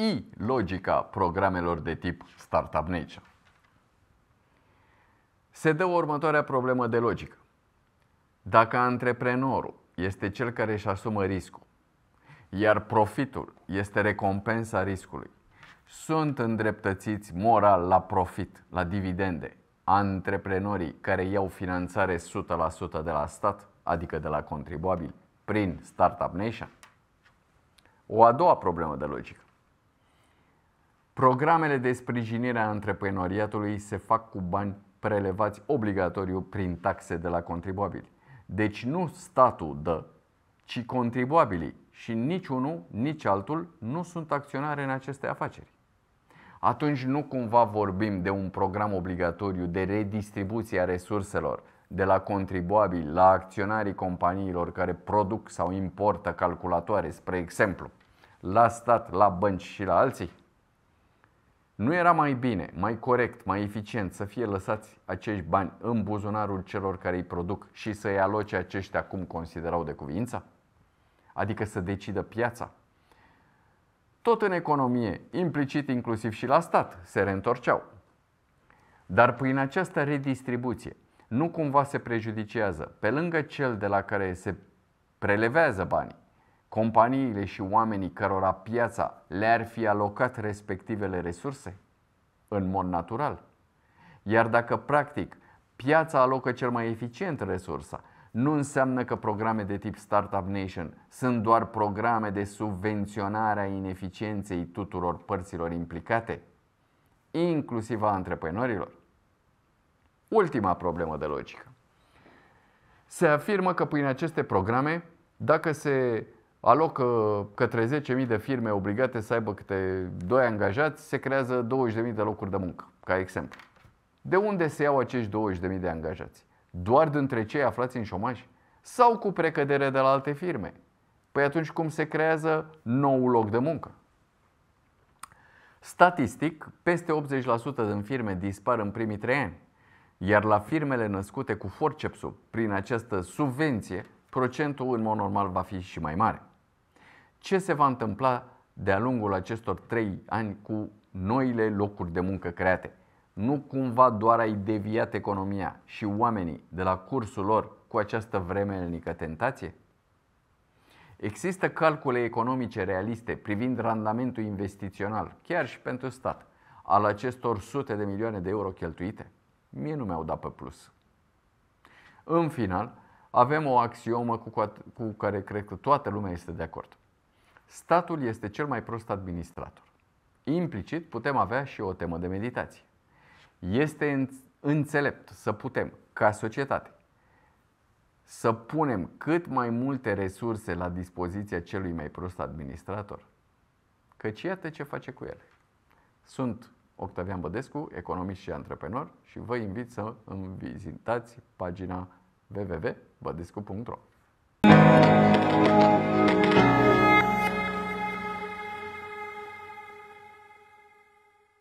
i logica programelor de tip Startup Nation. Se dă următoarea problemă de logică. Dacă antreprenorul este cel care își asumă riscul, iar profitul este recompensa riscului, sunt îndreptățiți moral la profit, la dividende, antreprenorii care iau finanțare 100% de la stat, adică de la contribuabili, prin Startup Nation? O a doua problemă de logică. Programele de sprijinire a antreprenoriatului se fac cu bani prelevați obligatoriu prin taxe de la contribuabili. Deci nu statul dă, ci contribuabilii și niciunul, nici altul nu sunt acționari în aceste afaceri. Atunci nu cumva vorbim de un program obligatoriu de redistribuție a resurselor de la contribuabili la acționarii companiilor care produc sau importă calculatoare, spre exemplu, la stat, la bănci și la alții? Nu era mai bine, mai corect, mai eficient să fie lăsați acești bani în buzunarul celor care îi produc și să îi aloce aceștia cum considerau de cuvință? Adică să decidă piața. Tot în economie, implicit inclusiv și la stat, se reîntorceau. Dar prin această redistribuție, nu cumva se prejudicează, pe lângă cel de la care se prelevează banii, companiile și oamenii cărora piața le-ar fi alocat respectivele resurse? În mod natural. Iar dacă practic piața alocă cel mai eficient resursa, nu înseamnă că programe de tip Startup Nation sunt doar programe de subvenționare a ineficienței tuturor părților implicate, inclusiv a antreprenorilor. Ultima problemă de logică. Se afirmă că prin aceste programe, dacă se alocă către 10.000 de firme obligate să aibă câte 2 angajați, se creează 20.000 de locuri de muncă, ca exemplu. De unde se iau acești 20.000 de angajați? Doar dintre cei aflați în șomaj? Sau cu precădere de la alte firme? Păi atunci cum se creează nou loc de muncă? Statistic, peste 80% din firme dispar în primii 3 ani, iar la firmele născute cu forcepsul prin această subvenție, procentul în mod normal va fi și mai mare ce se va întâmpla de-a lungul acestor trei ani cu noile locuri de muncă create. Nu cumva doar ai deviat economia și oamenii de la cursul lor cu această vremelnică tentație? Există calcule economice realiste privind randamentul investițional, chiar și pentru stat, al acestor sute de milioane de euro cheltuite? Mie nu mi-au dat pe plus. În final, avem o axiomă cu care cred că toată lumea este de acord statul este cel mai prost administrator. Implicit putem avea și o temă de meditație. Este înțelept să putem, ca societate, să punem cât mai multe resurse la dispoziția celui mai prost administrator. Căci iată ce face cu ele. Sunt Octavian Bădescu, economist și antreprenor și vă invit să îmi vizitați pagina www.bădescu.ro